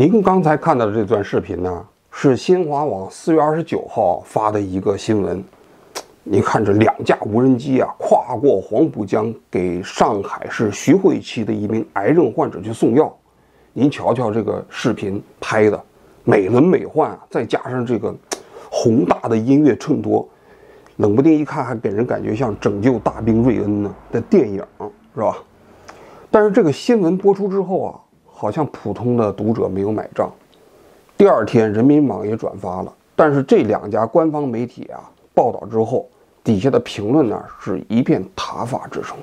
您刚才看到的这段视频呢，是新华网四月二十九号发的一个新闻。你看这两架无人机啊，跨过黄浦江，给上海市徐汇区的一名癌症患者去送药。您瞧瞧这个视频拍的美轮美奂，再加上这个宏大的音乐衬托，冷不丁一看还给人感觉像《拯救大兵瑞恩》呢的电影，是吧？但是这个新闻播出之后啊。好像普通的读者没有买账。第二天，人民网也转发了，但是这两家官方媒体啊报道之后，底下的评论呢是一片塔法之声。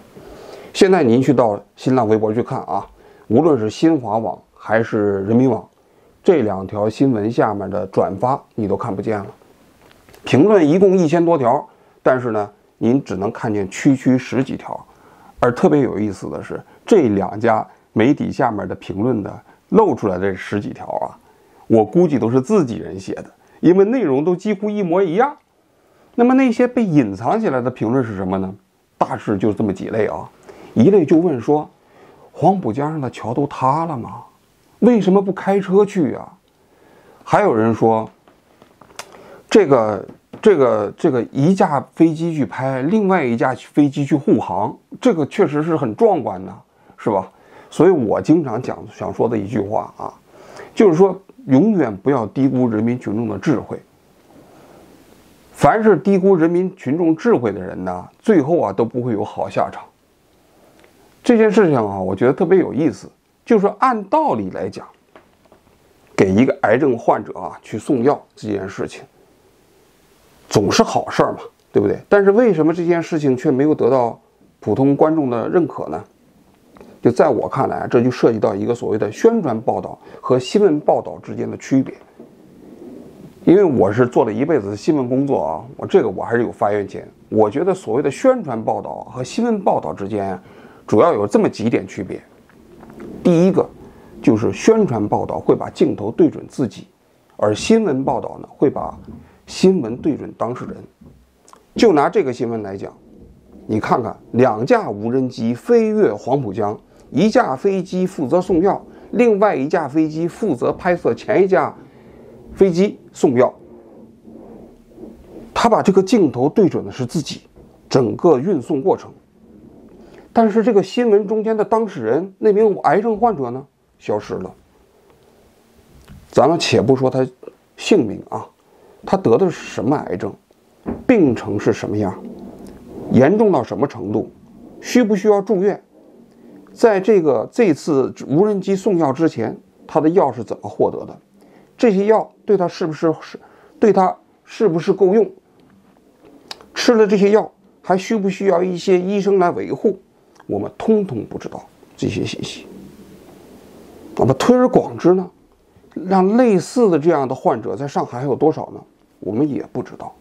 现在您去到新浪微博去看啊，无论是新华网还是人民网，这两条新闻下面的转发你都看不见了，评论一共一千多条，但是呢，您只能看见区区十几条。而特别有意思的是，这两家。媒体下面的评论的露出来的十几条啊，我估计都是自己人写的，因为内容都几乎一模一样。那么那些被隐藏起来的评论是什么呢？大致就这么几类啊，一类就问说，黄浦江上的桥都塌了吗？为什么不开车去啊？还有人说，这个这个这个一架飞机去拍，另外一架飞机去护航，这个确实是很壮观的，是吧？所以我经常讲想说的一句话啊，就是说永远不要低估人民群众的智慧。凡是低估人民群众智慧的人呢，最后啊都不会有好下场。这件事情啊，我觉得特别有意思，就是按道理来讲，给一个癌症患者啊去送药这件事情，总是好事儿嘛，对不对？但是为什么这件事情却没有得到普通观众的认可呢？就在我看来，这就涉及到一个所谓的宣传报道和新闻报道之间的区别。因为我是做了一辈子新闻工作啊，我这个我还是有发言权。我觉得所谓的宣传报道和新闻报道之间，主要有这么几点区别。第一个，就是宣传报道会把镜头对准自己，而新闻报道呢，会把新闻对准当事人。就拿这个新闻来讲，你看看两架无人机飞越黄浦江。一架飞机负责送药，另外一架飞机负责拍摄前一架飞机送药。他把这个镜头对准的是自己整个运送过程，但是这个新闻中间的当事人那名癌症患者呢，消失了。咱们且不说他姓名啊，他得的是什么癌症，病程是什么样，严重到什么程度，需不需要住院？在这个这次无人机送药之前，他的药是怎么获得的？这些药对他是不是是对他是不是够用？吃了这些药还需不需要一些医生来维护？我们通通不知道这些信息。那么推而广之呢？让类似的这样的患者在上海还有多少呢？我们也不知道。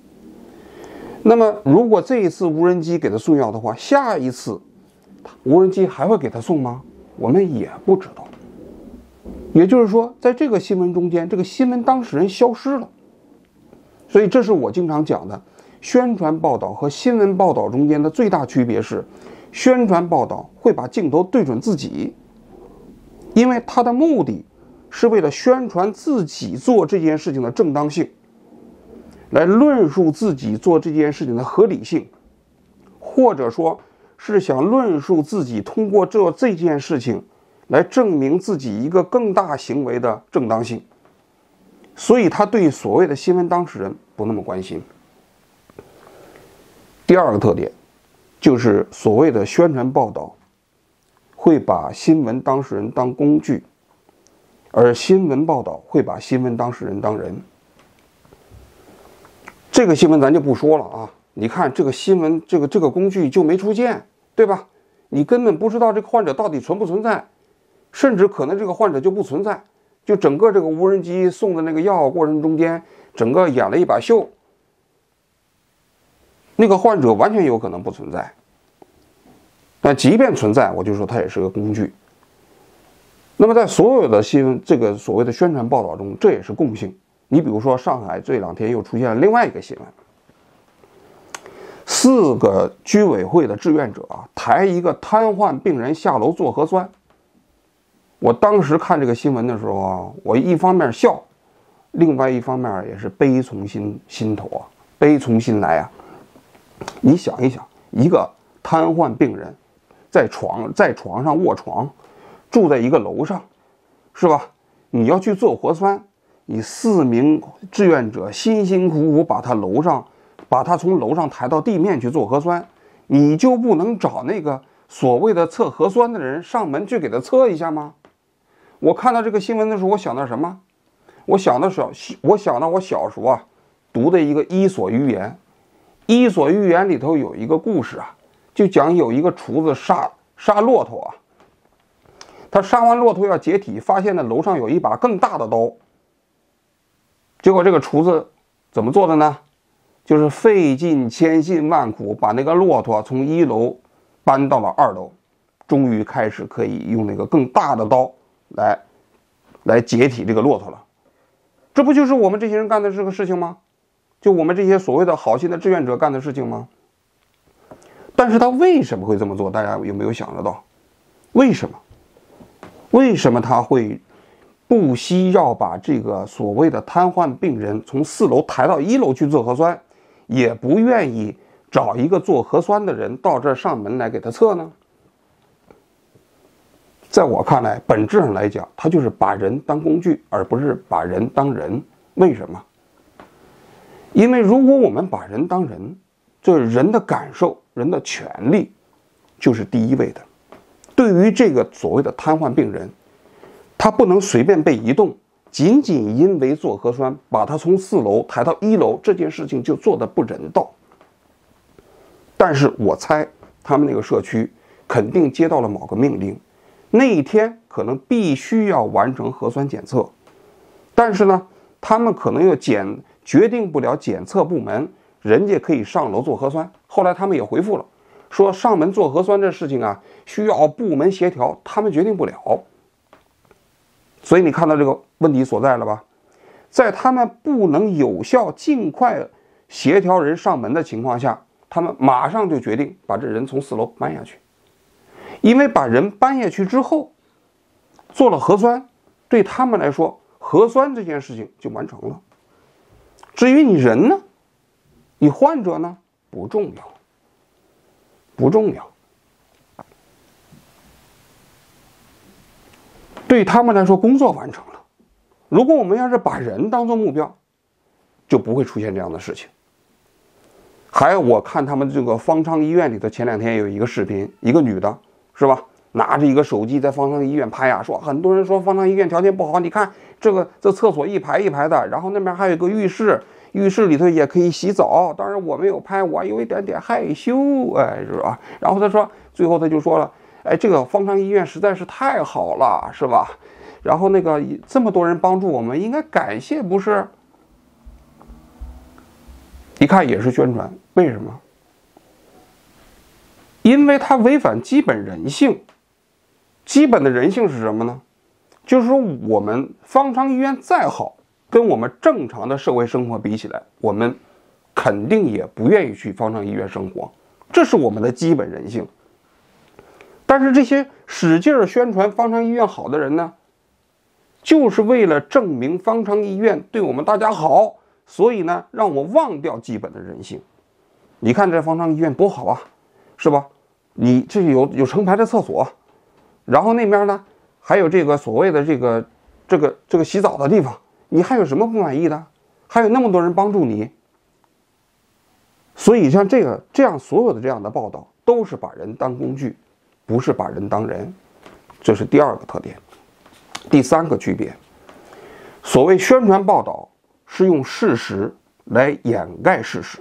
那么如果这一次无人机给他送药的话，下一次？无人机还会给他送吗？我们也不知道。也就是说，在这个新闻中间，这个新闻当事人消失了。所以，这是我经常讲的：宣传报道和新闻报道中间的最大区别是，宣传报道会把镜头对准自己，因为他的目的是为了宣传自己做这件事情的正当性，来论述自己做这件事情的合理性，或者说。是想论述自己通过这这件事情来证明自己一个更大行为的正当性，所以他对所谓的新闻当事人不那么关心。第二个特点，就是所谓的宣传报道，会把新闻当事人当工具，而新闻报道会把新闻当事人当人。这个新闻咱就不说了啊，你看这个新闻，这个这个工具就没出现。对吧？你根本不知道这个患者到底存不存在，甚至可能这个患者就不存在，就整个这个无人机送的那个药过程中间，整个演了一把秀，那个患者完全有可能不存在。那即便存在，我就说它也是个工具。那么在所有的新闻这个所谓的宣传报道中，这也是共性。你比如说上海这两天又出现了另外一个新闻。四个居委会的志愿者啊，抬一个瘫痪病人下楼做核酸。我当时看这个新闻的时候啊，我一方面笑，另外一方面也是悲从心心头啊，悲从心来啊。你想一想，一个瘫痪病人在床在床上卧床，住在一个楼上，是吧？你要去做核酸，你四名志愿者辛辛苦苦把他楼上。把他从楼上抬到地面去做核酸，你就不能找那个所谓的测核酸的人上门去给他测一下吗？我看到这个新闻的时候，我想到什么？我想到小，我想到我小时候啊读的一个《伊索寓言》。《伊索寓言》里头有一个故事啊，就讲有一个厨子杀杀骆驼啊，他杀完骆驼要解体，发现呢楼上有一把更大的刀。结果这个厨子怎么做的呢？就是费尽千辛万苦，把那个骆驼从一楼搬到了二楼，终于开始可以用那个更大的刀来来解体这个骆驼了。这不就是我们这些人干的这个事情吗？就我们这些所谓的好心的志愿者干的事情吗？但是他为什么会这么做？大家有没有想得到？为什么？为什么他会不惜要把这个所谓的瘫痪病人从四楼抬到一楼去做核酸？也不愿意找一个做核酸的人到这上门来给他测呢。在我看来，本质上来讲，他就是把人当工具，而不是把人当人。为什么？因为如果我们把人当人，就人的感受、人的权利，就是第一位的。对于这个所谓的瘫痪病人，他不能随便被移动。仅仅因为做核酸，把他从四楼抬到一楼，这件事情就做得不人道。但是我猜，他们那个社区肯定接到了某个命令，那一天可能必须要完成核酸检测。但是呢，他们可能又检决定不了检测部门，人家可以上楼做核酸。后来他们也回复了，说上门做核酸这事情啊，需要部门协调，他们决定不了。所以你看到这个问题所在了吧？在他们不能有效、尽快协调人上门的情况下，他们马上就决定把这人从四楼搬下去。因为把人搬下去之后，做了核酸，对他们来说，核酸这件事情就完成了。至于你人呢，你患者呢，不重要，不重要。对他们来说，工作完成了。如果我们要是把人当做目标，就不会出现这样的事情。还有，我看他们这个方舱医院里头，前两天有一个视频，一个女的，是吧？拿着一个手机在方舱医院拍呀，说很多人说方舱医院条件不好，你看这个这厕所一排一排的，然后那边还有个浴室，浴室里头也可以洗澡。当然我没有拍，我有一点点害羞，哎，是吧？然后他说，最后他就说了。哎，这个方舱医院实在是太好了，是吧？然后那个这么多人帮助我们，应该感谢不是？一看也是宣传，为什么？因为它违反基本人性。基本的人性是什么呢？就是说，我们方舱医院再好，跟我们正常的社会生活比起来，我们肯定也不愿意去方舱医院生活，这是我们的基本人性。但是这些使劲宣传方舱医院好的人呢，就是为了证明方舱医院对我们大家好，所以呢让我忘掉基本的人性。你看这方舱医院多好啊，是吧？你这有有成排的厕所，然后那边呢还有这个所谓的这个这个这个洗澡的地方，你还有什么不满意的？还有那么多人帮助你，所以像这个这样所有的这样的报道都是把人当工具。不是把人当人，这是第二个特点。第三个区别，所谓宣传报道是用事实来掩盖事实，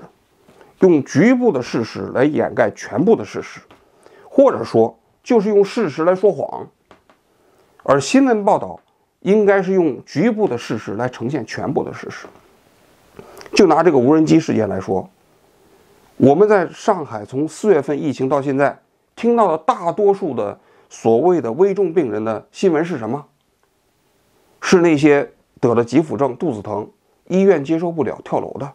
用局部的事实来掩盖全部的事实，或者说就是用事实来说谎。而新闻报道应该是用局部的事实来呈现全部的事实。就拿这个无人机事件来说，我们在上海从四月份疫情到现在。听到的大多数的所谓的危重病人的新闻是什么？是那些得了急腹症、肚子疼，医院接收不了跳楼的；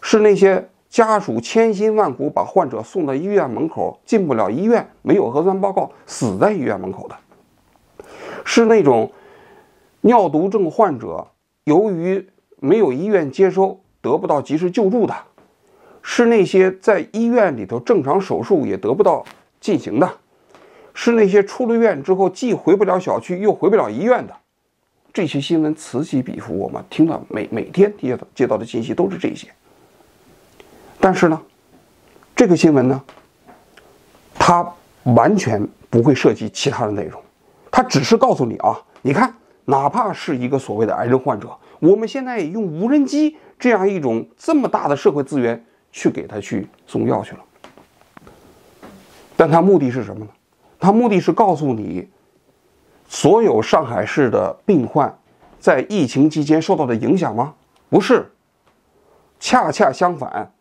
是那些家属千辛万苦把患者送到医院门口进不了医院，没有核酸报告死在医院门口的；是那种尿毒症患者由于没有医院接收得不到及时救助的；是那些在医院里头正常手术也得不到。进行的是那些出了院之后既回不了小区又回不了医院的这些新闻此起彼伏，我们听了每每天接到接到的信息都是这些。但是呢，这个新闻呢，它完全不会涉及其他的内容，它只是告诉你啊，你看，哪怕是一个所谓的癌症患者，我们现在也用无人机这样一种这么大的社会资源去给他去送药去了。但他目的是什么呢？他目的是告诉你，所有上海市的病患在疫情期间受到的影响吗？不是，恰恰相反，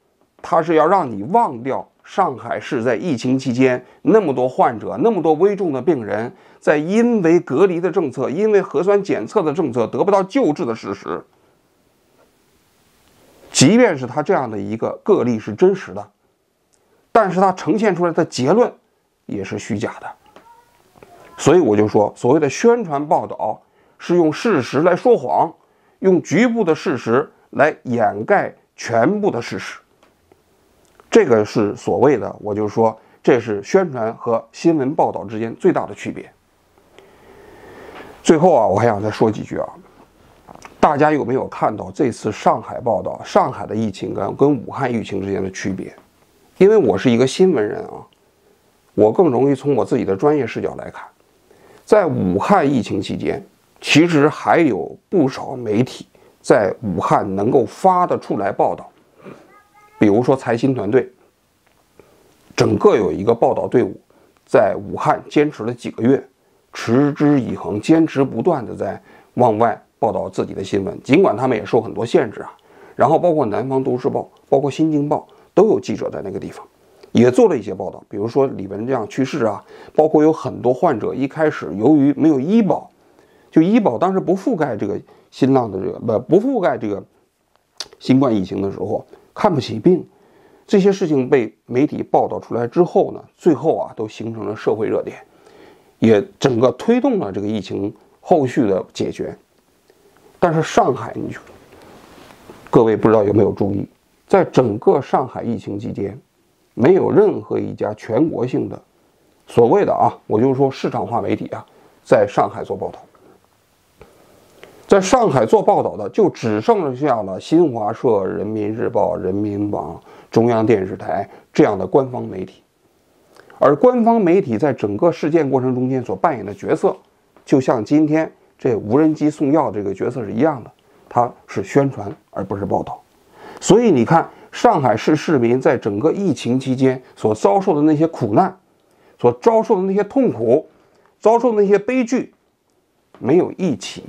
他是要让你忘掉上海市在疫情期间那么多患者、那么多危重的病人，在因为隔离的政策、因为核酸检测的政策得不到救治的事实。即便是他这样的一个个例是真实的。但是它呈现出来的结论也是虚假的，所以我就说，所谓的宣传报道是用事实来说谎，用局部的事实来掩盖全部的事实。这个是所谓的，我就说这是宣传和新闻报道之间最大的区别。最后啊，我还想再说几句啊，大家有没有看到这次上海报道，上海的疫情跟跟武汉疫情之间的区别？因为我是一个新闻人啊，我更容易从我自己的专业视角来看，在武汉疫情期间，其实还有不少媒体在武汉能够发得出来报道，比如说财新团队，整个有一个报道队伍在武汉坚持了几个月，持之以恒，坚持不断的在往外报道自己的新闻，尽管他们也受很多限制啊，然后包括南方都市报，包括新京报。都有记者在那个地方，也做了一些报道，比如说李文亮去世啊，包括有很多患者一开始由于没有医保，就医保当时不覆盖这个新浪的这个不不覆盖这个新冠疫情的时候看不起病，这些事情被媒体报道出来之后呢，最后啊都形成了社会热点，也整个推动了这个疫情后续的解决。但是上海，你就各位不知道有没有注意？在整个上海疫情期间，没有任何一家全国性的所谓的啊，我就说市场化媒体啊，在上海做报道，在上海做报道的就只剩下了新华社、人民日报、人民网、中央电视台这样的官方媒体，而官方媒体在整个事件过程中间所扮演的角色，就像今天这无人机送药这个角色是一样的，它是宣传而不是报道。所以你看，上海市市民在整个疫情期间所遭受的那些苦难，所遭受的那些痛苦，遭受的那些悲剧，没有一起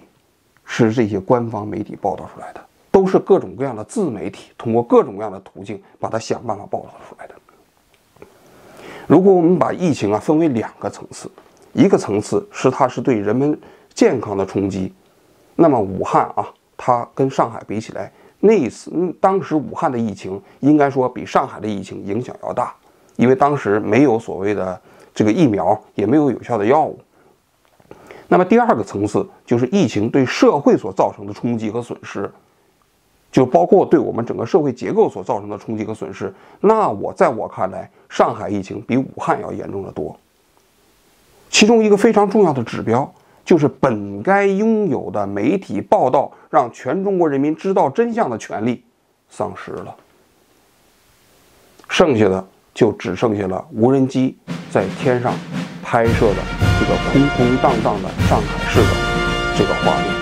是这些官方媒体报道出来的，都是各种各样的自媒体通过各种各样的途径把它想办法报道出来的。如果我们把疫情啊分为两个层次，一个层次是它是对人们健康的冲击，那么武汉啊，它跟上海比起来。那次当时武汉的疫情应该说比上海的疫情影响要大，因为当时没有所谓的这个疫苗，也没有有效的药物。那么第二个层次就是疫情对社会所造成的冲击和损失，就包括对我们整个社会结构所造成的冲击和损失。那我在我看来，上海疫情比武汉要严重的多。其中一个非常重要的指标。就是本该拥有的媒体报道，让全中国人民知道真相的权利，丧失了。剩下的就只剩下了无人机在天上拍摄的这个空空荡荡的上海市的这个画面。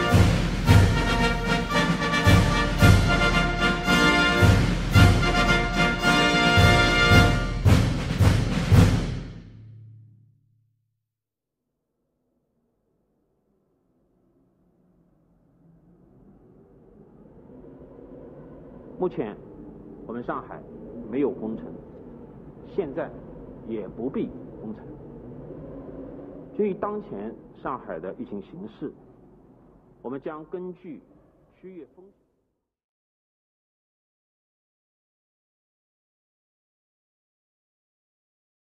目前，我们上海没有封城，现在也不必封城。基于当前上海的疫情形势，我们将根据区域风。